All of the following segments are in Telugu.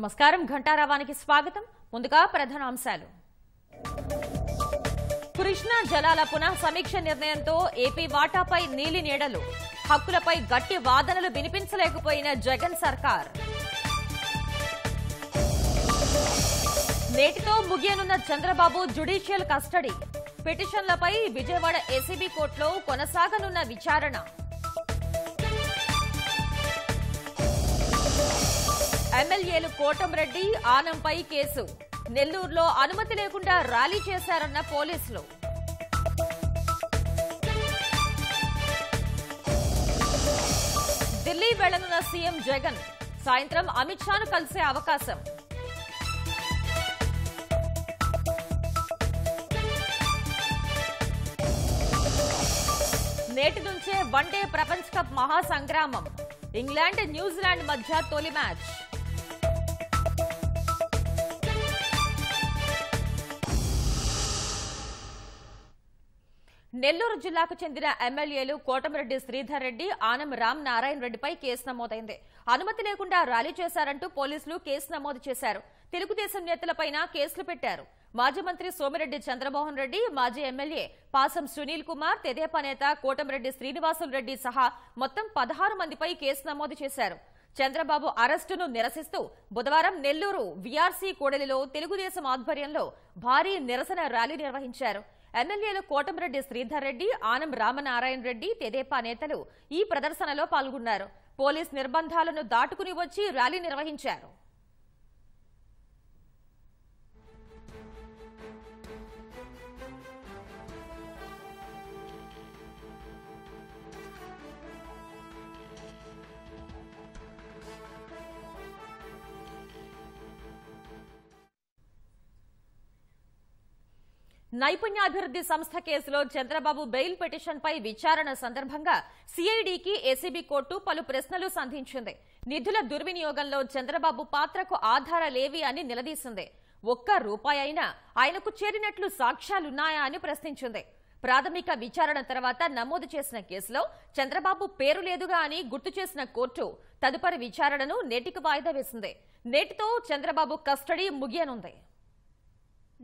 నమస్కారం ఘంటారావానికి స్వాగతం ముందుగా ప్రధాన అంశాలు కృష్ణా జలాల పునః సమీక్ష నిర్ణయంతో ఏపీ వాటాపై నీలి నీడలు హక్కులపై గట్టి వాదనలు వినిపించలేకపోయిన జగన్ సర్కార్ నేటితో ముగియనున్న చంద్రబాబు జ్యుడీషియల్ కస్టడీ పిటిషన్లపై విజయవాడ ఏసీబీ కోర్టులో కొనసాగనున్న విచారణ ఎమ్మెల్యేలు కోటంరెడ్డి ఆనంపై కేసు నెల్లూరులో అనుమతి లేకుండా ర్యాలీ చేశారన్న పోలీసులు ఢిల్లీ వెళ్లనున్న సీఎం జగన్ సాయంత్రం అమిత్ షాను కలిసే అవకాశం నేటి నుంచే వన్డే ప్రపంచ కప్ మహాసంగ్రామం ఇంగ్లాండ్ న్యూజిలాండ్ మధ్య తొలి మ్యాచ్ నెల్లూరు జిల్లాకు చెందిన ఎమ్మెల్యేలు కోటమిరెడ్డి శ్రీధర్ రెడ్డి ఆనం రామ్ నారాయణ రెడ్డిపై కేసు నమోదైంది అనుమతి లేకుండా ర్యాలీ చేశారంటూ పోలీసులు కేసు నమోదు చేశారు తెలుగుదేశం నేతలపై కేసులు పెట్టారు మాజీ మంత్రి సోమిరెడ్డి చంద్రమోహన్ రెడ్డి మాజీ ఎమ్మెల్యే పాసం సునీల్ కుమార్ తెదేపా నేత కోటమిరెడ్డి శ్రీనివాసులు రెడ్డి సహా మొత్తం పదహారు మందిపై కేసు నమోదు చేశారు చంద్రబాబు అరెస్టును నిరసిస్తూ బుధవారం నెల్లూరు వీఆర్సీ కోడలిలో తెలుగుదేశం ఆధ్వర్యంలో భారీ నిరసన ర్యాలీ నిర్వహించారు ఎమ్మెల్యేలు కోటమిరెడ్డి శ్రీధర్ రెడ్డి ఆనం రామనారాయణ రెడ్డి తెదేపా నేతలు ఈ ప్రదర్శనలో పాల్గొన్నారు పోలీస్ నిర్బంధాలను దాటుకుని వచ్చి ర్యాలీ నిర్వహించారు నైపుణ్యాభివృద్ధి సంస్థ కేసులో చంద్రబాబు బెయిల్ పిటిషన్పై విచారణ సందర్భంగా సిఐడికి ఏసీబీ కోర్టు పలు ప్రశ్నలు సంధించింది నిధుల దుర్వినియోగంలో చంద్రబాబు పాత్రకు లేవి అని నిలదీసింది ఒక్క రూపాయి అయినా ఆయనకు చేరినట్లు సాక్ష్యాలున్నాయా అని ప్రశ్నించింది ప్రాథమిక విచారణ తర్వాత నమోదు చేసిన కేసులో చంద్రబాబు పేరు లేదుగా అని గుర్తు చేసిన కోర్టు తదుపరి విచారణను నేటికి వాయిదా వేసింది నేటితో చంద్రబాబు కస్టడీ ముగియనుంది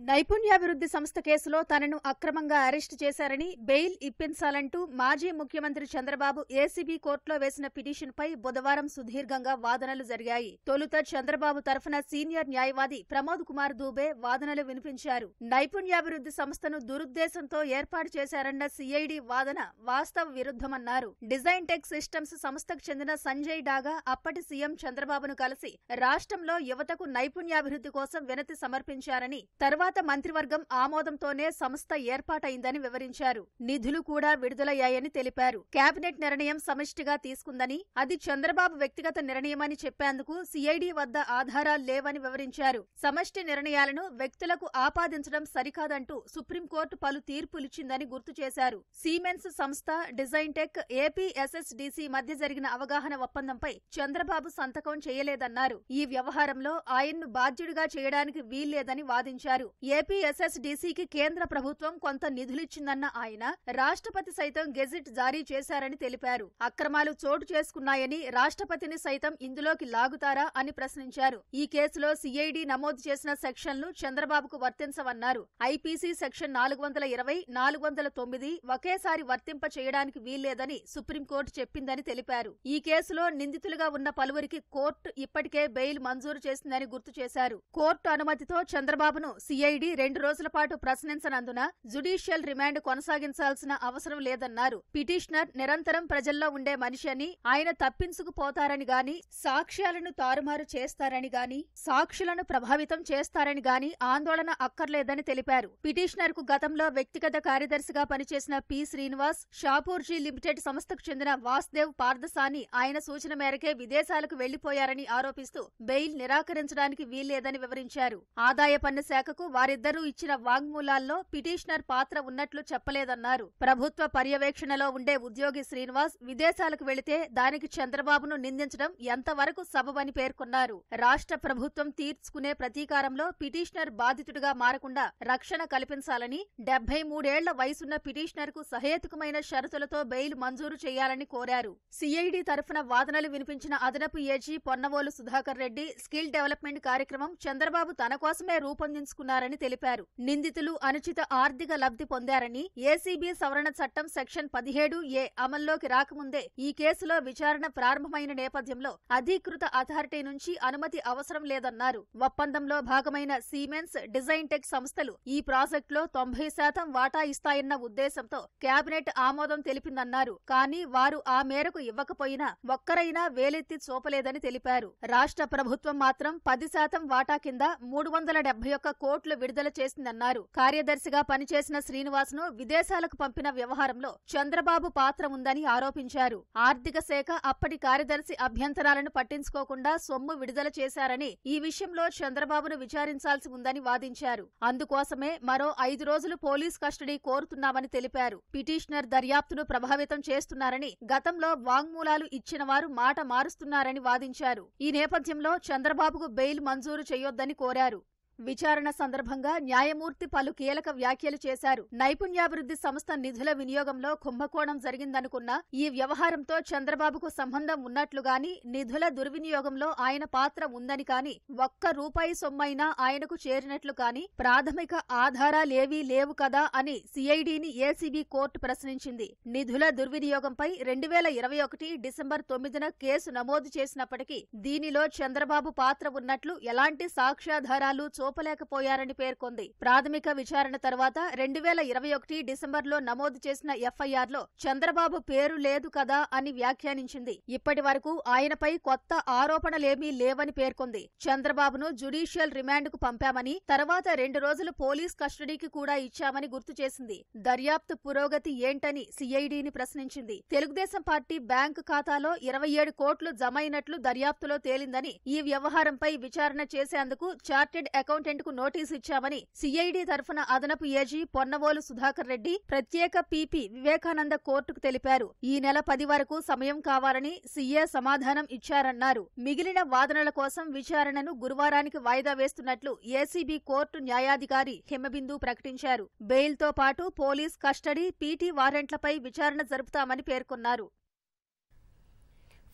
నైపుణ్యాభివృద్ధి సంస్థ కేసులో తనను అక్రమంగా అరెస్టు చేశారని బెయిల్ ఇప్పించాలంటూ మాజీ ముఖ్యమంత్రి చంద్రబాబు ఏసీబీ కోర్టులో వేసిన పిటిషన్పై బుధవారం సుదీర్ఘంగా వాదనలు జరిగాయి తొలుత చంద్రబాబు తరఫున సీనియర్ న్యాయవాది ప్రమోద్ కుమార్ దూబే వాదనలు వినిపించారు నైపుణ్యాభివృద్ధి సంస్థను దురుద్దేశంతో ఏర్పాటు చేశారన్న సీఐడి వాదన వాస్తవ విరుద్ధమన్నారు డిజైన్ టెక్ సిస్టమ్స్ సంస్థకు చెందిన సంజయ్ డాగా అప్పటి సీఎం చంద్రబాబును కలిసి రాష్ట్రంలో యువతకు నైపుణ్యాభివృద్ధి కోసం వినతి సమర్పించారని తర్వాత తర్వాత మంత్రివర్గం ఆమోదంతోనే సంస్థ ఏర్పాటైందని వివరించారు నిధులు కూడా విడుదలయ్యాయని తెలిపారు కేబినెట్ నిర్ణయం సమిష్టిగా తీసుకుందని అది చంద్రబాబు వ్యక్తిగత నిర్ణయమని చెప్పేందుకు సిఐడి వద్ద ఆధారాలు లేవని వివరించారు సమష్టి నిర్ణయాలను వ్యక్తులకు ఆపాదించడం సరికాదంటూ సుప్రీంకోర్టు పలు తీర్పులిచ్చిందని గుర్తు చేశారు సీమెన్స్ సంస్థ డిజైన్ టెక్ ఏపీఎస్ఎస్డిసి మధ్య జరిగిన అవగాహన ఒప్పందంపై చంద్రబాబు సంతకం చేయలేదన్నారు ఈ వ్యవహారంలో ఆయన్ను బాధ్యుడిగా చేయడానికి వీల్లేదని వాదించారు ఏపీఎస్ఎస్డీసీకి కేంద్ర ప్రభుత్వం కొంత నిధులిచ్చిందన్న ఆయన రాష్ట్రపతి సైతం గెజిట్ జారీ చేశారని తెలిపారు అక్రమాలు చోటు చేసుకున్నాయని రాష్ట్రపతిని సైతం ఇందులోకి లాగుతారా అని ప్రశ్నించారు ఈ కేసులో సిఐడి నమోదు చేసిన సెక్షన్లు చంద్రబాబుకు వర్తించవన్నారు ఐపీసీ సెక్షన్ నాలుగు వందల ఇరవై నాలుగు వందల తొమ్మిది ఒకేసారి వర్తింప చేయడానికి వీల్లేదని సుప్రీంకోర్టు చెప్పిందని తెలిపారు ఈ కేసులో నిందితులుగా ఉన్న పలువురికి కోర్టు ఇప్పటికే బెయిల్ మంజూరు చేసిందని గుర్తు చేశారు కోర్టు అనుమతితో చంద్రబాబును సిఐ సిఐడి రెండు రోజుల పాటు ప్రశ్నించనందున జుడీషియల్ రిమాండ్ కొనసాగించాల్సిన అవసరం లేదన్నారు పిటిషనర్ నిరంతరం ప్రజల్లో ఉండే మనిషి అని ఆయన తప్పించుకుపోతారని గాని సాక్ష్యాలను తారుమారు చేస్తారని గాని సాక్షులను ప్రభావితం చేస్తారని గాని ఆందోళన అక్కర్లేదని తెలిపారు పిటిషనర్ కు గతంలో వ్యక్తిగత కార్యదర్శిగా పనిచేసిన పి శ్రీనివాస్ షాపూర్జీ లిమిటెడ్ సంస్థకు చెందిన వాసుదేవ్ పార్దసాని ఆయన సూచన మేరకే విదేశాలకు వెళ్లిపోయారని ఆరోపిస్తూ బెయిల్ నిరాకరించడానికి వీల్లేదని వివరించారు ఆదాయ పన్ను శాఖకు వారిద్దరూ ఇచ్చిన వాగ్మూలాల్లో పిటిషనర్ పాత్ర ఉన్నట్లు చెప్పలేదన్నారు ప్రభుత్వ పర్యవేక్షణలో ఉండే ఉద్యోగి శ్రీనివాస్ విదేశాలకు వెళితే దానికి చంద్రబాబును నిందించడం ఎంతవరకు సబబని పేర్కొన్నారు రాష్ట్ర ప్రభుత్వం తీర్చుకునే ప్రతీకారంలో పిటిషనర్ బాధితుడిగా మారకుండా రక్షణ కల్పించాలని డెబ్బై మూడేళ్ల వయసున్న పిటిషనర్ కు సహేతుకమైన షరతులతో బెయిల్ మంజూరు చేయాలని కోరారు సిఐడి తరఫున వాదనలు వినిపించిన అదనపు AG Ponnavolu Sudhakar Reddy skill development కార్యక్రమం చంద్రబాబు తన కోసమే రూపొందించుకున్నారని చేశారని తెలిపారు నిందితులు అనుచిత ఆర్థిక లబ్ధి పొందారని ఏసీబీ సవరణ చట్టం సెక్షన్ పదిహేడు ఏ అమల్లోకి రాకముందే ఈ కేసులో విచారణ ప్రారంభమైన నేపథ్యంలో అధీకృత అథారిటీ నుంచి అనుమతి అవసరం లేదన్నారు ఒప్పందంలో భాగమైన సీమెన్స్ డిజైన్ టెక్ సంస్థలు ఈ ప్రాజెక్టులో తొంభై శాతం వాటా ఇస్తాయన్న ఉద్దేశంతో కేబినెట్ ఆమోదం తెలిపిందన్నారు కానీ వారు ఆ మేరకు ఇవ్వకపోయినా ఒక్కరైనా వేలెత్తి చూపలేదని తెలిపారు రాష్ట్ర ప్రభుత్వం మాత్రం పది శాతం వాటా కింద మూడు వందల డెబ్బై ఒక్క కోట్లు రిపోర్టులు విడుదల చేసిందన్నారు కార్యదర్శిగా పనిచేసిన శ్రీనివాస్ను విదేశాలకు పంపిన వ్యవహారంలో చంద్రబాబు పాత్ర ఉందని ఆరోపించారు ఆర్థిక శాఖ అప్పటి కార్యదర్శి అభ్యంతరాలను పట్టించుకోకుండా సొమ్ము విడుదల చేశారని ఈ విషయంలో చంద్రబాబును విచారించాల్సి ఉందని వాదించారు అందుకోసమే మరో ఐదు రోజులు పోలీస్ కస్టడీ కోరుతున్నామని తెలిపారు పిటిషనర్ దర్యాప్తును ప్రభావితం చేస్తున్నారని గతంలో వాంగ్మూలాలు ఇచ్చిన వారు మాట మారుస్తున్నారని వాదించారు ఈ నేపథ్యంలో చంద్రబాబుకు బెయిల్ మంజూరు చేయొద్దని కోరారు విచారణ సందర్భంగా న్యాయమూర్తి పలు కీలక వ్యాఖ్యలు చేశారు నైపుణ్యాభివృద్ధి సంస్థ నిధుల వినియోగంలో కుంభకోణం జరిగిందనుకున్న ఈ వ్యవహారంతో చంద్రబాబుకు సంబంధం ఉన్నట్లుగాని నిధుల దుర్వినియోగంలో ఆయన పాత్ర ఉందని కాని ఒక్క రూపాయి సొమ్మైనా ఆయనకు చేరినట్లు కాని ప్రాథమిక ఆధారాలేవీ లేవు కదా అని సిఐడిని ఏసీబీ కోర్టు ప్రశ్నించింది నిధుల దుర్వినియోగంపై రెండు వేల ఇరవై ఒకటి డిసెంబర్ తొమ్మిదిన కేసు నమోదు చేసినప్పటికీ దీనిలో చంద్రబాబు పాత్ర ఉన్నట్లు ఎలాంటి సాక్ష్యాధారాలు చూపలేకపోయారని పేర్కొంది ప్రాథమిక విచారణ తర్వాత రెండు వేల ఇరవై ఒకటి డిసెంబర్లో నమోదు చేసిన ఎఫ్ఐఆర్లో చంద్రబాబు పేరు లేదు కదా అని వ్యాఖ్యానించింది ఇప్పటి వరకు ఆయనపై కొత్త ఆరోపణలేమీ లేవని పేర్కొంది చంద్రబాబును జ్యుడీషియల్ రిమాండ్కు పంపామని తర్వాత రెండు రోజులు పోలీస్ కస్టడీకి కూడా ఇచ్చామని గుర్తు చేసింది దర్యాప్తు పురోగతి ఏంటని సిఐడిని ప్రశ్నించింది తెలుగుదేశం పార్టీ బ్యాంకు ఖాతాలో ఇరవై ఏడు కోట్లు జమైనట్లు దర్యాప్తులో తేలిందని ఈ వ్యవహారంపై విచారణ చేసేందుకు చార్టెడ్ అకౌంట్ అకౌంటెంట్ కు నోటీసు ఇచ్చామని సిఐడి తరఫున అదనపు ఏజీ పొన్నవోలు సుధాకర్ రెడ్డి ప్రత్యేక పీపీ వివేకానంద కోర్టుకు తెలిపారు ఈ నెల పది వరకు సమయం కావాలని సీఏ సమాధానం ఇచ్చారన్నారు మిగిలిన వాదనల కోసం విచారణను గురువారానికి వాయిదా వేస్తున్నట్లు ఏసీబీ కోర్టు న్యాయాధికారి హిమబిందు ప్రకటించారు బెయిల్తో పాటు పోలీస్ కస్టడీ పీటీ వారెంట్లపై విచారణ జరుపుతామని పేర్కొన్నారు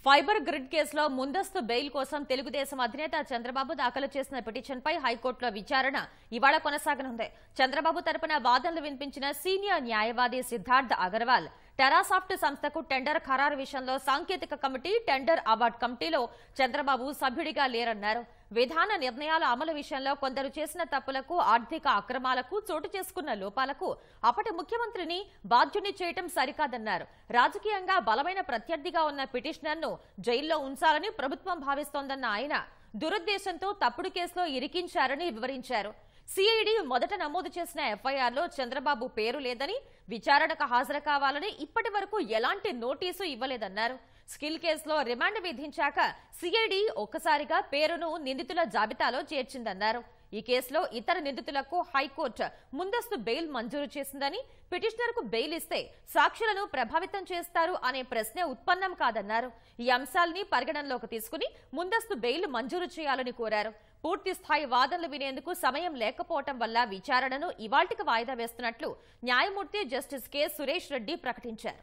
ఫైబర్ గ్రిడ్ కేసులో ముందస్తు బెయిల్ కోసం తెలుగుదేశం అధినేత చంద్రబాబు దాఖలు చేసిన పిటిషన్పై హైకోర్టులో విచారణ ఇవాళ కొనసాగనుంది చంద్రబాబు తరపున వాదనలు వినిపించిన సీనియర్ న్యాయవాది సిద్ధార్థ్ అగర్వాల్ టెరాసాఫ్ట్ సంస్థకు టెండర్ ఖరారు విషయంలో సాంకేతిక కమిటీ టెండర్ అవార్డ్ కమిటీలో చంద్రబాబు సభ్యుడిగా లేరన్నారు విధాన నిర్ణయాల అమలు విషయంలో కొందరు చేసిన తప్పులకు ఆర్థిక అక్రమాలకు చోటు చేసుకున్న లోపాలకు అప్పటి ముఖ్యమంత్రిని బాధ్యుని చేయటం సరికాదన్నారు రాజకీయంగా బలమైన ప్రత్యర్థిగా ఉన్న పిటిషనర్ను జైల్లో ఉంచాలని ప్రభుత్వం భావిస్తోందన్న ఆయన దురుద్దేశంతో తప్పుడు కేసులో ఇరికించారని వివరించారు సిఐడి మొదట నమోదు చేసిన ఎఫ్ఐఆర్లో చంద్రబాబు పేరు లేదని విచారణకు హాజరు కావాలని ఇప్పటి వరకు ఎలాంటి నోటీసు ఇవ్వలేదన్నారు స్కిల్ కేసులో రిమాండ్ విధించాక సిఐడి ఒక్కసారిగా పేరును నిందితుల జాబితాలో చేర్చిందన్నారు ఈ కేసులో ఇతర నిందితులకు హైకోర్టు ముందస్తు బెయిల్ మంజూరు చేసిందని పిటిషనర్కు బెయిల్ ఇస్తే సాక్షులను ప్రభావితం చేస్తారు అనే ప్రశ్నే ఉత్పన్నం కాదన్నారు ఈ అంశాల్ని పరిగణనలోకి తీసుకుని ముందస్తు బెయిల్ మంజూరు చేయాలని కోరారు పూర్తి స్థాయి వాదనలు వినేందుకు సమయం లేకపోవటం వల్ల విచారణను ఇవాల్టికి వాయిదా వేస్తున్నట్లు న్యాయమూర్తి జస్టిస్ కె సురేష్ రెడ్డి ప్రకటించారు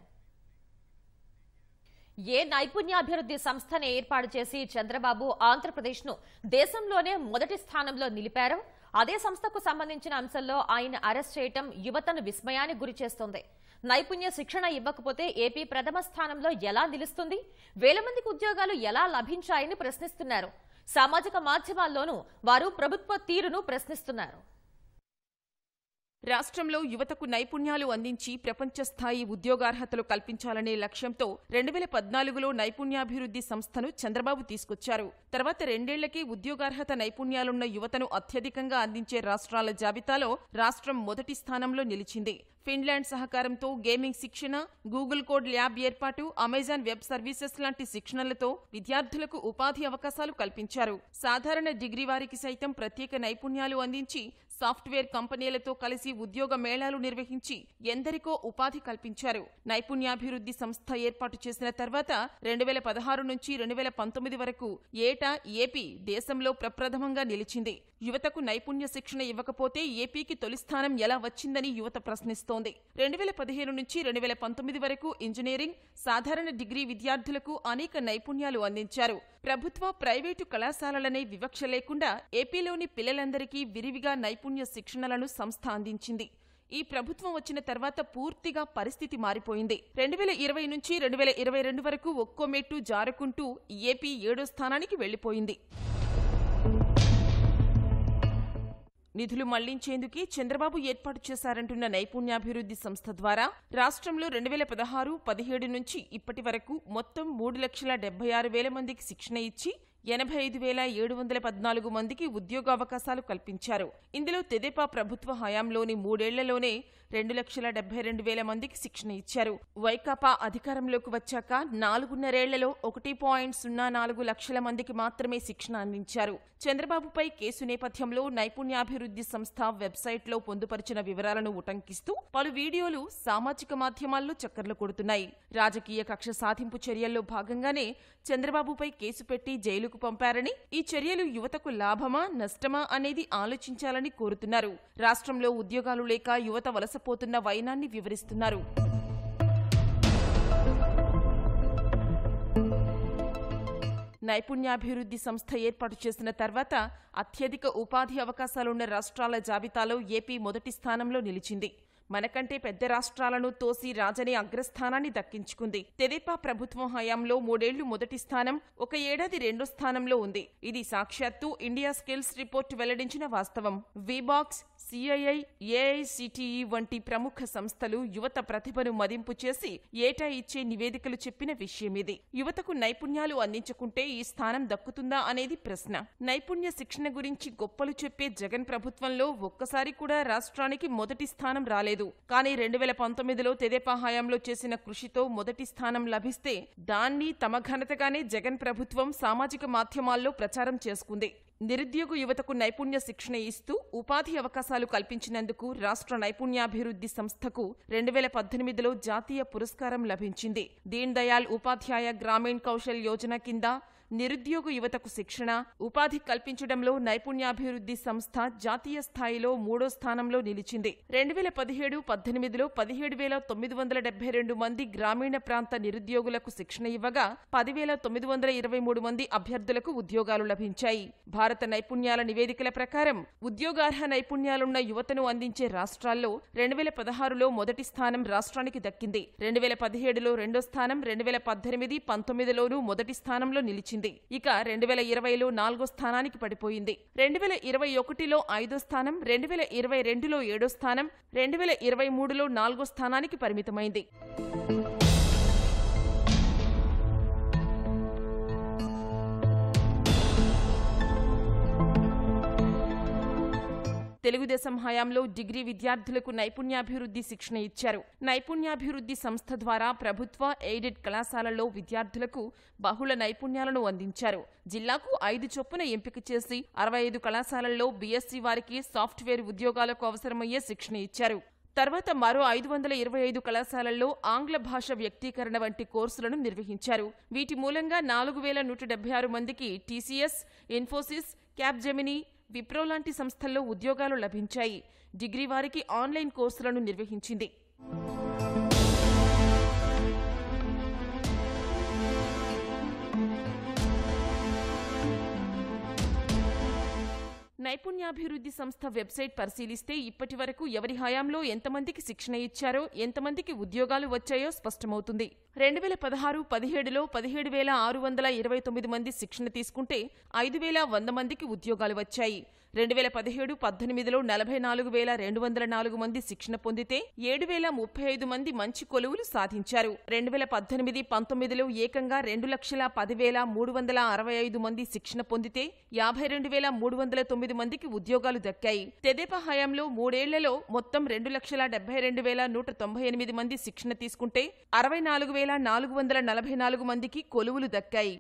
ఏ నైపుణ్యాభివృద్ధి సంస్థను ఏర్పాటు చేసి చంద్రబాబు ఆంధ్రప్రదేశ్ను దేశంలోనే మొదటి స్థానంలో నిలిపారో అదే సంస్థకు సంబంధించిన అంశంలో ఆయన అరెస్ట్ చేయటం యువతను విస్మయానికి గురిచేస్తోంది నైపుణ్య శిక్షణ ఇవ్వకపోతే ఏపీ ప్రథమ స్థానంలో ఎలా నిలుస్తుంది వేల మందికి ఉద్యోగాలు ఎలా లభించాయని ప్రశ్నిస్తున్నారు సామాజిక మాధ్యమాల్లోనూ వారు ప్రభుత్వ తీరును ప్రశ్నిస్తున్నారు రాష్ట్రంలో యువతకు నైపుణ్యాలు అందించి ప్రపంచ స్థాయి ఉద్యోగార్హతలు కల్పించాలనే లక్ష్యంతో రెండు వేల పద్నాలుగులో నైపుణ్యాభివృద్ధి సంస్థను చంద్రబాబు తీసుకొచ్చారు తర్వాత రెండేళ్లకే ఉద్యోగార్హత నైపుణ్యాలున్న యువతను అత్యధికంగా అందించే రాష్ట్రాల జాబితాలో రాష్ట్రం మొదటి స్థానంలో నిలిచింది ఫిన్లాండ్ సహకారంతో గేమింగ్ శిక్షణ గూగుల్ కోడ్ ల్యాబ్ ఏర్పాటు అమెజాన్ వెబ్ సర్వీసెస్ లాంటి శిక్షణలతో విద్యార్థులకు ఉపాధి అవకాశాలు కల్పించారు సాధారణ డిగ్రీ వారికి సైతం ప్రత్యేక నైపుణ్యాలు అందించి సాఫ్ట్వేర్ కంపెనీలతో కలిసి ఉద్యోగ మేళాలు నిర్వహించి ఎందరికో ఉపాధి కల్పించారు నైపుణ్యాభివృద్ధి సంస్థ ఏర్పాటు చేసిన తర్వాత రెండు వేల పదహారు నుంచి రెండు వేల పంతొమ్మిది వరకు ఏటా ఏపీ దేశంలో ప్రప్రథమంగా నిలిచింది యువతకు నైపుణ్య శిక్షణ ఇవ్వకపోతే ఏపీకి తొలి స్థానం ఎలా వచ్చిందని యువత ప్రశ్నిస్తోంది రెండు వేల పదిహేను నుంచి రెండు వేల పంతొమ్మిది వరకు ఇంజనీరింగ్ సాధారణ డిగ్రీ విద్యార్థులకు అనేక నైపుణ్యాలు అందించారు ప్రభుత్వ ప్రైవేటు కళాశాలలనే వివక్ష లేకుండా ఏపీలోని పిల్లలందరికీ విరివిగా నైపుణ్య నైపుణ్య శిక్షణలను సంస్థ అందించింది ఈ ప్రభుత్వం వచ్చిన తర్వాత పూర్తిగా పరిస్థితి మారిపోయింది రెండు వేల ఇరవై నుంచి రెండు వేల ఇరవై రెండు వరకు ఒక్కో మెట్టు జారుకుంటూ ఏపీ ఏడో స్థానానికి వెళ్లిపోయింది నిధులు మళ్లించేందుకు చంద్రబాబు ఏర్పాటు చేశారంటున్న నైపుణ్యాభివృద్ధి సంస్థ ద్వారా రాష్ట్రంలో రెండు వేల పదహారు పదిహేడు నుంచి ఇప్పటి వరకు మొత్తం మూడు లక్షల డెబ్బై ఆరు వేల మందికి శిక్షణ ఇచ్చి ఎనభై ఐదు వేల ఏడు వందల పద్నాలుగు మందికి ఉద్యోగావకాశాలు కల్పించారు ఇందులో తెదేపా ప్రభుత్వ హయాంలోని మూడేళ్లలోనే రెండు లక్షల డెబ్బై రెండు వేల మందికి శిక్షణ ఇచ్చారు వైకాపా అధికారంలోకి వచ్చాక నాలుగున్నరేళ్లలో ఒకటి పాయింట్ సున్నా నాలుగు లక్షల మందికి మాత్రమే శిక్షణ అందించారు చంద్రబాబుపై కేసు నేపథ్యంలో నైపుణ్యాభివృద్ధి సంస్థ వెబ్సైట్లో పొందుపరిచిన వివరాలను ఉటంకిస్తూ పలు వీడియోలు సామాజిక మాధ్యమాల్లో చక్కర్లు కొడుతున్నాయి రాజకీయ కక్ష సాధింపు చర్యల్లో భాగంగానే చంద్రబాబుపై కేసు పెట్టి జైలుకు పంపారని ఈ చర్యలు యువతకు లాభమా నష్టమా అనేది ఆలోచించాలని కోరుతున్నారు రాష్ట్రంలో ఉద్యోగాలు లేక యువత వలస తారసపోతున్న వైనాన్ని వివరిస్తున్నారు నైపుణ్యాభివృద్ధి సంస్థ ఏర్పాటు చేసిన తర్వాత అత్యధిక ఉపాధి అవకాశాలున్న రాష్ట్రాల జాబితాలో ఏపీ మొదటి స్థానంలో నిలిచింది మనకంటే పెద్ద రాష్ట్రాలను తోసి రాజనే అగ్రస్థానాన్ని దక్కించుకుంది తెదేపా ప్రభుత్వం హయాంలో మూడేళ్లు మొదటి స్థానం ఒక ఏడాది రెండో స్థానంలో ఉంది ఇది సాక్షాత్తు ఇండియా స్కిల్స్ రిపోర్ట్ వెల్లడించిన వాస్తవం వీబాక్స్ సిఐఐ ఏఐసిటిఈ e వంటి ప్రముఖ సంస్థలు యువత ప్రతిభను మదింపు చేసి ఏటా ఇచ్చే నివేదికలు చెప్పిన విషయమిది యువతకు నైపుణ్యాలు అందించకుంటే ఈ స్థానం దక్కుతుందా అనేది ప్రశ్న నైపుణ్య శిక్షణ గురించి గొప్పలు చెప్పే జగన్ ప్రభుత్వంలో ఒక్కసారి కూడా రాష్ట్రానికి మొదటి స్థానం రాలేదు కానీ రెండు వేల పంతొమ్మిదిలో తెదేపా హయాంలో చేసిన కృషితో మొదటి స్థానం లభిస్తే దాన్ని తమ ఘనతగానే జగన్ ప్రభుత్వం సామాజిక మాధ్యమాల్లో ప్రచారం చేసుకుంది నిరుద్యోగ యువతకు నైపుణ్య శిక్షణ ఇస్తూ ఉపాధి అవకాశాలు కల్పించినందుకు రాష్ట్ర నైపుణ్యాభివృద్ధి సంస్థకు రెండు వేల పద్దెనిమిదిలో జాతీయ పురస్కారం లభించింది దీన్ దయాల్ ఉపాధ్యాయ గ్రామీణ్ కౌశల్ యోజన కింద నిరుద్యోగ యువతకు శిక్షణ ఉపాధి కల్పించడంలో నైపుణ్యాభివృద్ధి సంస్థ జాతీయ స్థాయిలో మూడో స్థానంలో నిలిచింది రెండు వేల పదిహేడు పద్దెనిమిదిలో పదిహేడు వేల తొమ్మిది వందల డెబ్బై రెండు మంది గ్రామీణ ప్రాంత నిరుద్యోగులకు శిక్షణ ఇవ్వగా పదివేల తొమ్మిది వందల ఇరవై మూడు మంది అభ్యర్థులకు ఉద్యోగాలు లభించాయి భారత నైపుణ్యాల నివేదికల ప్రకారం ఉద్యోగార్హ నైపుణ్యాలున్న యువతను అందించే రాష్ట్రాల్లో రెండు వేల పదహారులో మొదటి స్థానం రాష్ట్రానికి దక్కింది రెండు వేల పదిహేడులో రెండో స్థానం రెండు వేల పద్దెనిమిది పంతొమ్మిదిలోనూ మొదటి స్థానంలో నిలిచింది దక్కింది ఇక రెండు వేల ఇరవైలో నాలుగో స్థానానికి పడిపోయింది రెండు వేల ఇరవై ఒకటిలో ఐదో స్థానం రెండు వేల ఇరవై రెండులో ఏడో స్థానం రెండు వేల ఇరవై మూడులో నాలుగో స్థానానికి పరిమితమైంది తెలుగుదేశం హయాంలో డిగ్రీ విద్యార్థులకు నైపుణ్యాభివృద్ధి శిక్షణ ఇచ్చారు నైపుణ్యాభివృద్ధి సంస్థ ద్వారా ప్రభుత్వ ఎయిడెడ్ కళాశాలలో విద్యార్థులకు బహుళ నైపుణ్యాలను అందించారు జిల్లాకు ఐదు చొప్పున ఎంపిక చేసి అరవై ఐదు కళాశాలల్లో బీఎస్సీ వారికి సాఫ్ట్వేర్ ఉద్యోగాలకు అవసరమయ్యే శిక్షణ ఇచ్చారు తర్వాత మరో ఐదు వందల ఇరవై ఐదు కళాశాలల్లో ఆంగ్ల భాష వ్యక్తీకరణ వంటి కోర్సులను నిర్వహించారు వీటి మూలంగా నాలుగు వేల నూట డెబ్బై ఆరు మందికి టీసీఎస్ ఇన్ఫోసిస్ క్యాప్జెమినీ విప్రో లాంటి సంస్థల్లో ఉద్యోగాలు లభించాయి డిగ్రీ వారికి ఆన్లైన్ కోర్సులను నిర్వహించింది నైపుణ్యాభివృద్ధి సంస్థ వెబ్సైట్ పరిశీలిస్తే ఇప్పటి వరకు ఎవరి హయాంలో ఎంతమందికి శిక్షణ ఇచ్చారో ఎంతమందికి ఉద్యోగాలు వచ్చాయో స్పష్టమవుతుంది రెండు వేల పదహారు పదిహేడులో పదిహేడు వేల ఆరు వందల ఇరవై తొమ్మిది మంది శిక్షణ తీసుకుంటే ఐదు వేల వంద మందికి ఉద్యోగాలు వచ్చాయి రెండు వేల పదిహేడు పద్దెనిమిదిలో నలభై నాలుగు వేల రెండు వందల నాలుగు మంది శిక్షణ పొందితే ఏడు వేల ముప్పై ఐదు మంది మంచి కొలువులు సాధించారు రెండు వేల పద్దెనిమిది పంతొమ్మిదిలో ఏకంగా రెండు లక్షల పదివేల మూడు వందల అరవై ఐదు మంది శిక్షణ పొందితే యాభై రెండు వేల మూడు వందల తొమ్మిది మందికి ఉద్యోగాలు దక్కాయి తెదేప హయాంలో మూడేళ్లలో మొత్తం రెండు లక్షల డెబ్బై రెండు వేల నూట తొంభై ఎనిమిది మంది శిక్షణ తీసుకుంటే అరవై నాలుగు వేల నాలుగు వందల నలభై నాలుగు మందికి కొలువులు దక్కాయి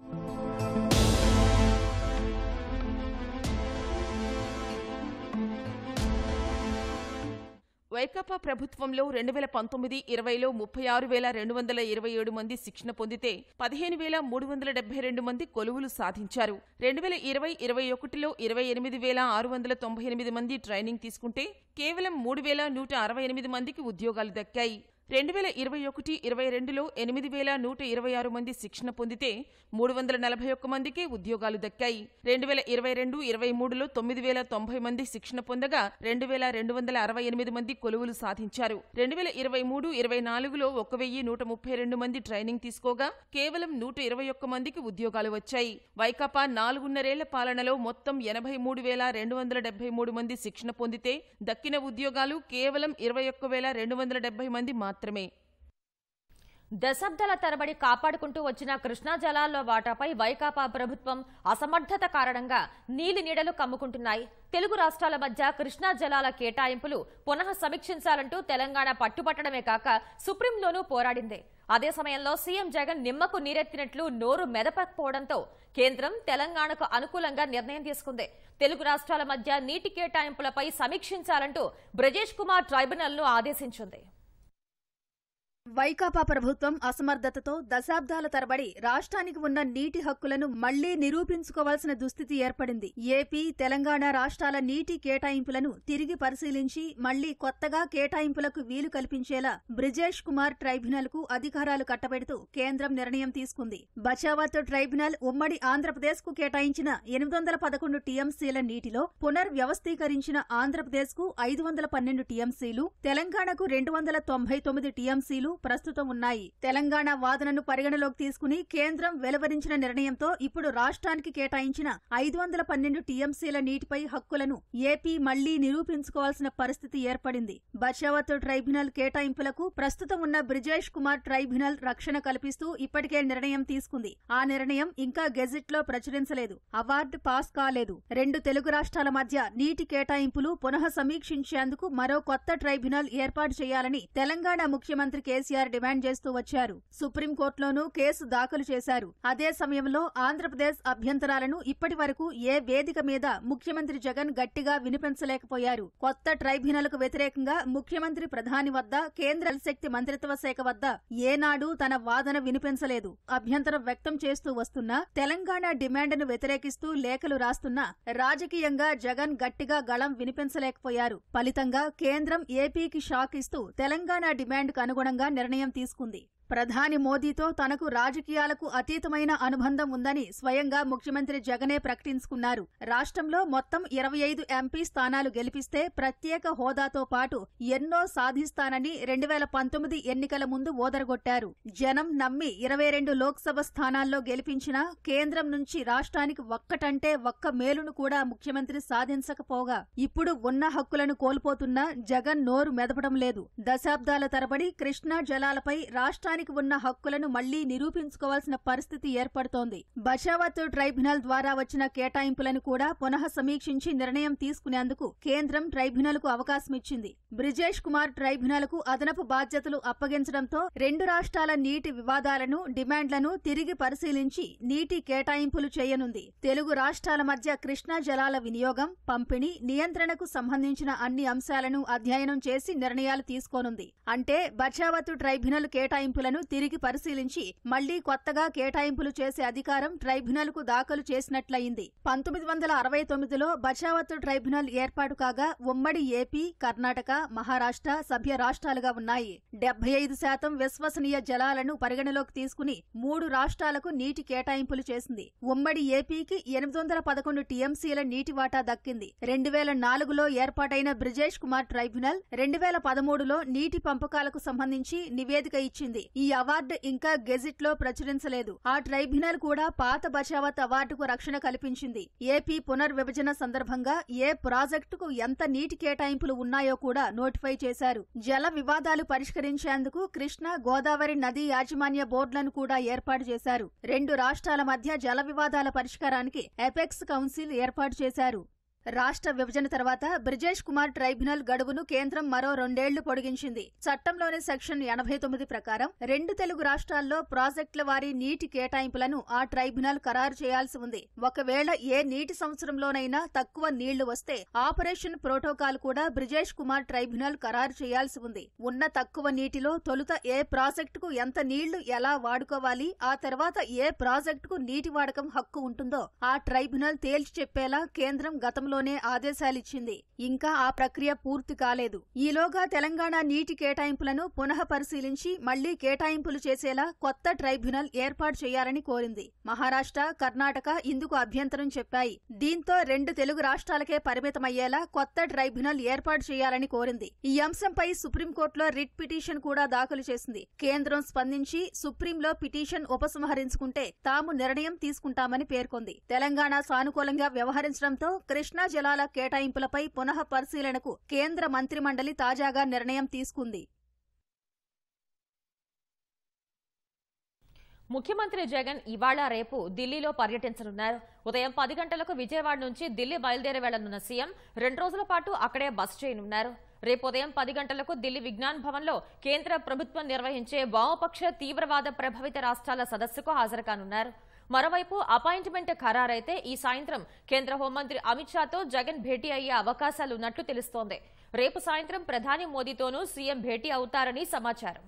వైకాపా ప్రభుత్వంలో రెండు వేల పంతొమ్మిది ఇరవైలో ముప్పై ఆరు వేల రెండు వందల ఇరవై ఏడు మంది శిక్షణ పొందితే పదిహేను వేల మూడు వందల డెబ్బై రెండు మంది కొలువులు సాధించారు రెండు వేల ఇరవై ఇరవై ఒకటిలో ఇరవై ఎనిమిది వేల ఆరు వందల తొంభై ఎనిమిది మంది ట్రైనింగ్ తీసుకుంటే కేవలం మూడు వేల నూట అరవై ఎనిమిది మందికి ఉద్యోగాలు దక్కాయి రెండు వేల ఇరవై ఒకటి ఇరవై రెండులో ఎనిమిది వేల నూట ఇరవై ఆరు మంది శిక్షణ పొందితే మూడు వందల నలభై ఒక్క మందికి ఉద్యోగాలు దక్కాయి రెండు వేల ఇరవై రెండు ఇరవై మూడులో తొమ్మిది వేల తొంభై మంది శిక్షణ పొందగా రెండు వేల రెండు వందల అరవై ఎనిమిది మంది కొలువులు సాధించారు రెండు వేల ఇరవై మూడు ఇరవై నాలుగులో ఒక వెయ్యి నూట ముప్పై రెండు మంది ట్రైనింగ్ తీసుకోగా కేవలం నూట ఇరవై ఒక్క మందికి ఉద్యోగాలు వచ్చాయి వైకాపా నాలుగున్నరేళ్ల పాలనలో మొత్తం ఎనభై మూడు వేల రెండు వందల డెబ్బై మూడు మంది శిక్షణ పొందితే దక్కిన ఉద్యోగాలు కేవలం ఇరవై ఒక్క వేల రెండు వందల డెబ్బై మంది మాత్రమే మాత్రమే దశాబ్దాల తరబడి కాపాడుకుంటూ వచ్చిన కృష్ణా జలాల్లో వాటాపై వైకాపా ప్రభుత్వం అసమర్థత కారణంగా నీలి నీడలు కమ్ముకుంటున్నాయి తెలుగు రాష్ట్రాల మధ్య కృష్ణా జలాల కేటాయింపులు పునః సమీక్షించాలంటూ తెలంగాణ పట్టుబట్టడమే కాక సుప్రీంలోనూ పోరాడింది అదే సమయంలో సీఎం జగన్ నిమ్మకు నీరెత్తినట్లు నోరు మెదపకపోవడంతో కేంద్రం తెలంగాణకు అనుకూలంగా నిర్ణయం తీసుకుంది తెలుగు రాష్ట్రాల మధ్య నీటి కేటాయింపులపై సమీక్షించాలంటూ బ్రజేష్ కుమార్ ట్రైబ్యునల్ను ఆదేశించింది వైకాపా ప్రభుత్వం అసమర్థతతో దశాబ్దాల తరబడి రాష్ట్రానికి ఉన్న నీటి హక్కులను మళ్లీ నిరూపించుకోవాల్సిన దుస్థితి ఏర్పడింది ఏపీ తెలంగాణ రాష్ట్రాల నీటి కేటాయింపులను తిరిగి పరిశీలించి మళ్లీ కొత్తగా కేటాయింపులకు వీలు కల్పించేలా బ్రిజేష్ కుమార్ ట్రైబ్యునల్ కు అధికారాలు కట్టబెడుతూ కేంద్రం నిర్ణయం తీసుకుంది బచావత్ ట్రైబ్యునల్ ఉమ్మడి ఆంధ్రప్రదేశ్ కు కేటాయించిన ఎనిమిది వందల పదకొండు టీఎంసీల నీటిలో పునర్వ్యవస్థీకరించిన ఆంధ్రప్రదేశ్ కు ఐదు వందల పన్నెండు టీఎంసీలు తెలంగాణకు రెండు వందల తొంభై తొమ్మిది టీఎంసీలు ప్రస్తుతం ఉన్నాయి తెలంగాణ వాదనను పరిగణలోకి తీసుకుని కేంద్రం వెలువరించిన నిర్ణయంతో ఇప్పుడు రాష్ట్రానికి కేటాయించిన ఐదు వందల పన్నెండు టీఎంసీల నీటిపై హక్కులను ఏపీ మళ్లీ నిరూపించుకోవాల్సిన పరిస్థితి ఏర్పడింది బర్షావత్ ట్రైబ్యునల్ కేటాయింపులకు ప్రస్తుతం ఉన్న బ్రిజేష్ కుమార్ ట్రైబ్యునల్ రక్షణ కల్పిస్తూ ఇప్పటికే నిర్ణయం తీసుకుంది ఆ నిర్ణయం ఇంకా గెజిట్ లో ప్రచురించలేదు అవార్డు పాస్ కాలేదు రెండు తెలుగు రాష్ట్రాల మధ్య నీటి కేటాయింపులు పునః సమీక్షించేందుకు మరో కొత్త ట్రైబ్యునల్ ఏర్పాటు చేయాలని తెలంగాణ ముఖ్యమంత్రి కేసీ కేసీఆర్ డిమాండ్ చేస్తూ వచ్చారు సుప్రీంకోర్టులోనూ కేసు దాఖలు చేశారు అదే సమయంలో ఆంధ్రప్రదేశ్ అభ్యంతరాలను ఇప్పటి వరకు ఏ వేదిక మీద ముఖ్యమంత్రి జగన్ గట్టిగా వినిపించలేకపోయారు కొత్త ట్రైబ్యునల్కు వ్యతిరేకంగా ముఖ్యమంత్రి ప్రధాని వద్ద కేంద్ర శక్తి మంత్రిత్వ శాఖ వద్ద ఏనాడు తన వాదన వినిపించలేదు అభ్యంతరం వ్యక్తం చేస్తూ వస్తున్నా తెలంగాణ డిమాండ్ను వ్యతిరేకిస్తూ లేఖలు రాస్తున్నా రాజకీయంగా జగన్ గట్టిగా గళం వినిపించలేకపోయారు ఫలితంగా కేంద్రం ఏపీకి షాక్ ఇస్తూ తెలంగాణ డిమాండ్కు అనుగుణంగా నిర్ణయం తీసుకుంది ప్రధాని మోదీతో తనకు రాజకీయాలకు అతీతమైన అనుబంధం ఉందని స్వయంగా ముఖ్యమంత్రి జగనే ప్రకటించుకున్నారు రాష్ట్రంలో మొత్తం ఇరవై ఐదు ఎంపీ స్థానాలు గెలిపిస్తే ప్రత్యేక హోదాతో పాటు ఎన్నో సాధిస్తానని రెండు వేల పంతొమ్మిది ఎన్నికల ముందు ఓదరగొట్టారు జనం నమ్మి ఇరవై రెండు లోక్సభ స్థానాల్లో గెలిపించినా కేంద్రం నుంచి రాష్ట్రానికి ఒక్కటంటే ఒక్క మేలును కూడా ముఖ్యమంత్రి సాధించకపోగా ఇప్పుడు ఉన్న హక్కులను కోల్పోతున్నా జగన్ నోరు మెదపడం లేదు దశాబ్దాల తరబడి కృష్ణా జలాలపై రాష్ట్రానికి చట్టానికి ఉన్న హక్కులను మళ్లీ నిరూపించుకోవాల్సిన పరిస్థితి ఏర్పడుతోంది బచావత్ ట్రైబ్యునల్ ద్వారా వచ్చిన కేటాయింపులను కూడా పునః సమీక్షించి నిర్ణయం తీసుకునేందుకు కేంద్రం ట్రైబ్యునల్ కు అవకాశమిచ్చింది బ్రిజేష్ కుమార్ కు అదనపు బాధ్యతలు అప్పగించడంతో రెండు రాష్ట్రాల నీటి వివాదాలను డిమాండ్లను తిరిగి పరిశీలించి నీటి కేటాయింపులు చేయనుంది తెలుగు రాష్ట్రాల మధ్య కృష్ణా జలాల వినియోగం పంపిణీ నియంత్రణకు సంబంధించిన అన్ని అంశాలను అధ్యయనం చేసి నిర్ణయాలు తీసుకోనుంది అంటే బచావతు ట్రైబ్యునల్ కేటాయింపులను కేటాయింపులను తిరిగి పరిశీలించి మళ్లీ కొత్తగా కేటాయింపులు చేసే అధికారం ట్రైబ్యునల్ కు దాఖలు చేసినట్లయింది పంతొమ్మిది వందల అరవై తొమ్మిదిలో బచావత్ ట్రైబ్యునల్ ఏర్పాటు కాగా ఉమ్మడి ఏపీ కర్ణాటక మహారాష్ట్ర సభ్య రాష్ట్రాలుగా ఉన్నాయి డెబ్బై ఐదు శాతం విశ్వసనీయ జలాలను పరిగణలోకి తీసుకుని మూడు రాష్ట్రాలకు నీటి కేటాయింపులు చేసింది ఉమ్మడి ఏపీకి ఎనిమిది వందల పదకొండు టీఎంసీల నీటి వాటా దక్కింది రెండు వేల నాలుగులో ఏర్పాటైన బ్రిజేష్ కుమార్ ట్రైబ్యునల్ రెండు వేల పదమూడులో నీటి పంపకాలకు సంబంధించి నివేదిక ఇచ్చింది ఈ అవార్డు ఇంకా గెజిట్ లో ప్రచురించలేదు ఆ ట్రైబ్యునల్ కూడా పాత బచావత్ అవార్డుకు రక్షణ కల్పించింది ఏపీ పునర్విభజన సందర్భంగా ఏ ప్రాజెక్టుకు ఎంత నీటి కేటాయింపులు ఉన్నాయో కూడా నోటిఫై చేశారు జల వివాదాలు పరిష్కరించేందుకు కృష్ణా గోదావరి నదీ యాజమాన్య బోర్డులను కూడా ఏర్పాటు చేశారు రెండు రాష్ట్రాల మధ్య జల వివాదాల పరిష్కారానికి ఎపెక్స్ కౌన్సిల్ ఏర్పాటు చేశారు రాష్ట్ర విభజన తర్వాత బ్రిజేష్ కుమార్ ట్రైబ్యునల్ గడువును కేంద్రం మరో రెండేళ్లు పొడిగించింది చట్టంలోని సెక్షన్ ఎనభై తొమ్మిది ప్రకారం రెండు తెలుగు రాష్ట్రాల్లో ప్రాజెక్టుల వారి నీటి కేటాయింపులను ఆ ట్రైబ్యునల్ ఖరారు చేయాల్సి ఉంది ఒకవేళ ఏ నీటి సంవత్సరంలోనైనా తక్కువ నీళ్లు వస్తే ఆపరేషన్ ప్రోటోకాల్ కూడా బ్రిజేష్ కుమార్ ట్రైబ్యునల్ ఖరారు చేయాల్సి ఉంది ఉన్న తక్కువ నీటిలో తొలుత ఏ ప్రాజెక్టుకు ఎంత నీళ్లు ఎలా వాడుకోవాలి ఆ తర్వాత ఏ ప్రాజెక్టుకు నీటి వాడకం హక్కు ఉంటుందో ఆ ట్రైబ్యునల్ తేల్చి చెప్పేలా కేంద్రం గతంలో గతంలోనే ఆదేశాలిచ్చింది ఇంకా ఆ ప్రక్రియ పూర్తి కాలేదు ఈలోగా తెలంగాణ నీటి కేటాయింపులను పునః పరిశీలించి మళ్లీ కేటాయింపులు చేసేలా కొత్త ట్రైబ్యునల్ ఏర్పాటు చేయాలని కోరింది మహారాష్ట్ర కర్ణాటక ఇందుకు అభ్యంతరం చెప్పాయి దీంతో రెండు తెలుగు రాష్ట్రాలకే పరిమితమయ్యేలా కొత్త ట్రైబ్యునల్ ఏర్పాటు చేయాలని కోరింది ఈ అంశంపై సుప్రీంకోర్టులో రిట్ పిటిషన్ కూడా దాఖలు చేసింది కేంద్రం స్పందించి సుప్రీంలో పిటిషన్ ఉపసంహరించుకుంటే తాము నిర్ణయం తీసుకుంటామని పేర్కొంది తెలంగాణ సానుకూలంగా వ్యవహరించడంతో కృష్ణ కృష్ణా జలాల కేటాయింపులపై పునః పరిశీలనకు కేంద్ర మంత్రిమండలి తాజాగా నిర్ణయం తీసుకుంది ముఖ్యమంత్రి జగన్ ఇవాళ రేపు ఢిల్లీలో పర్యటించనున్నారు ఉదయం పది గంటలకు విజయవాడ నుంచి ఢిల్లీ బయలుదేరి వెళ్లనున్న సీఎం రెండు రోజుల పాటు అక్కడే బస్ చేయనున్నారు రేపు ఉదయం పది గంటలకు ఢిల్లీ విజ్ఞాన్ భవన్లో కేంద్ర ప్రభుత్వం నిర్వహించే వామపక్ష తీవ్రవాద ప్రభావిత రాష్ట్రాల సదస్సుకు హాజరుకానున్నారు మరోవైపు అపాయింట్మెంట్ ఖరారైతే ఈ సాయంత్రం కేంద్ర హోంమంత్రి అమిత్ షాతో జగన్ భేటీ అయ్యే అవకాశాలున్నట్లు తెలుస్తోంది రేపు సాయంత్రం ప్రధాని మోదీతోనూ సీఎం భేటీ అవుతారని సమాచారం